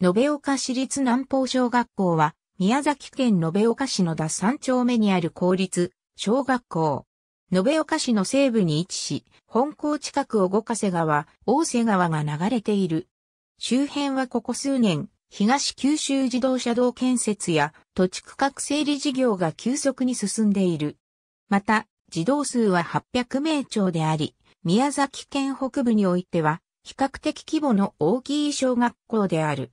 延岡市立南方小学校は、宮崎県延岡市の田三丁目にある公立小学校。延岡市の西部に位置し、本校近くを五ヶ瀬川、大瀬川が流れている。周辺はここ数年、東九州自動車道建設や土地区画整理事業が急速に進んでいる。また、児童数は800名超であり、宮崎県北部においては、比較的規模の大きい小学校である。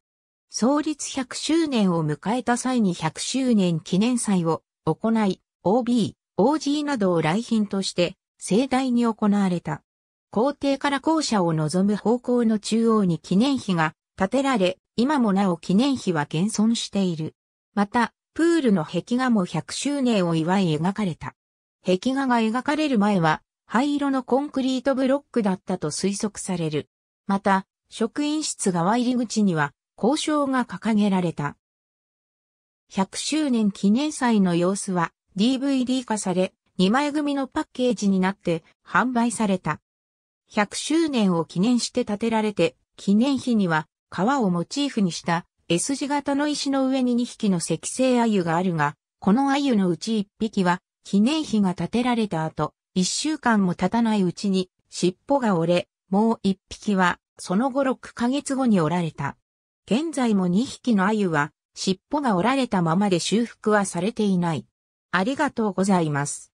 創立100周年を迎えた際に100周年記念祭を行い、OB、OG などを来賓として盛大に行われた。皇帝から校舎を望む方向の中央に記念碑が建てられ、今もなお記念碑は現存している。また、プールの壁画も100周年を祝い描かれた。壁画が描かれる前は、灰色のコンクリートブロックだったと推測される。また、職員室側入り口には、交渉が掲げられた。100周年記念祭の様子は DVD 化され、2枚組のパッケージになって販売された。100周年を記念して建てられて、記念碑には川をモチーフにした S 字型の石の上に2匹の石製鮎があるが、この鮎のうち1匹は記念碑が建てられた後、1週間も経たないうちに尻尾が折れ、もう1匹はその後6ヶ月後に折られた。現在も2匹の鮎は尻尾が折られたままで修復はされていない。ありがとうございます。